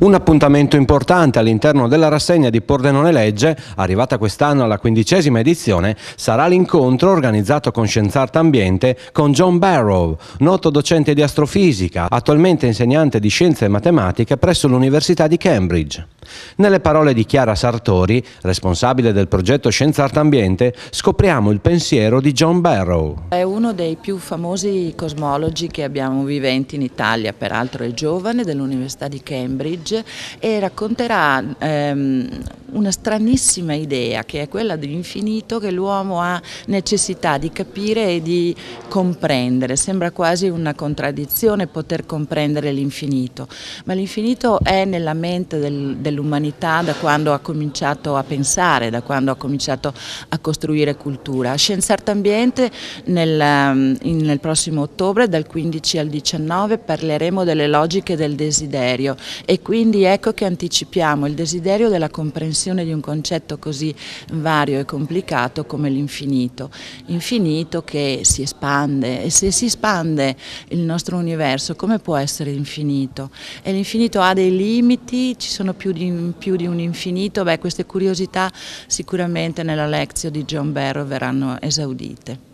Un appuntamento importante all'interno della rassegna di Pordenone Legge, arrivata quest'anno alla quindicesima edizione, sarà l'incontro organizzato con Scienziarte Ambiente con John Barrow, noto docente di astrofisica, attualmente insegnante di scienze e matematica presso l'Università di Cambridge. Nelle parole di Chiara Sartori, responsabile del progetto Scienza Arte Ambiente, scopriamo il pensiero di John Barrow. È uno dei più famosi cosmologi che abbiamo viventi in Italia, peraltro è giovane dell'Università di Cambridge e racconterà ehm, una stranissima idea che è quella dell'infinito che l'uomo ha necessità di capire e di comprendere. Sembra quasi una contraddizione poter comprendere l'infinito, ma l'infinito è nella mente del, dell'umanità da quando ha cominciato a pensare, da quando ha cominciato a costruire cultura. A Scienziarte Ambiente nel, nel prossimo ottobre dal 15 al 19 parleremo delle logiche del desiderio e quindi ecco che anticipiamo il desiderio della comprensione comprensione di un concetto così vario e complicato come l'infinito, infinito che si espande e se si espande il nostro universo come può essere infinito? E l'infinito ha dei limiti, ci sono più di, più di un infinito, beh queste curiosità sicuramente nella lezione di John Barrow verranno esaudite.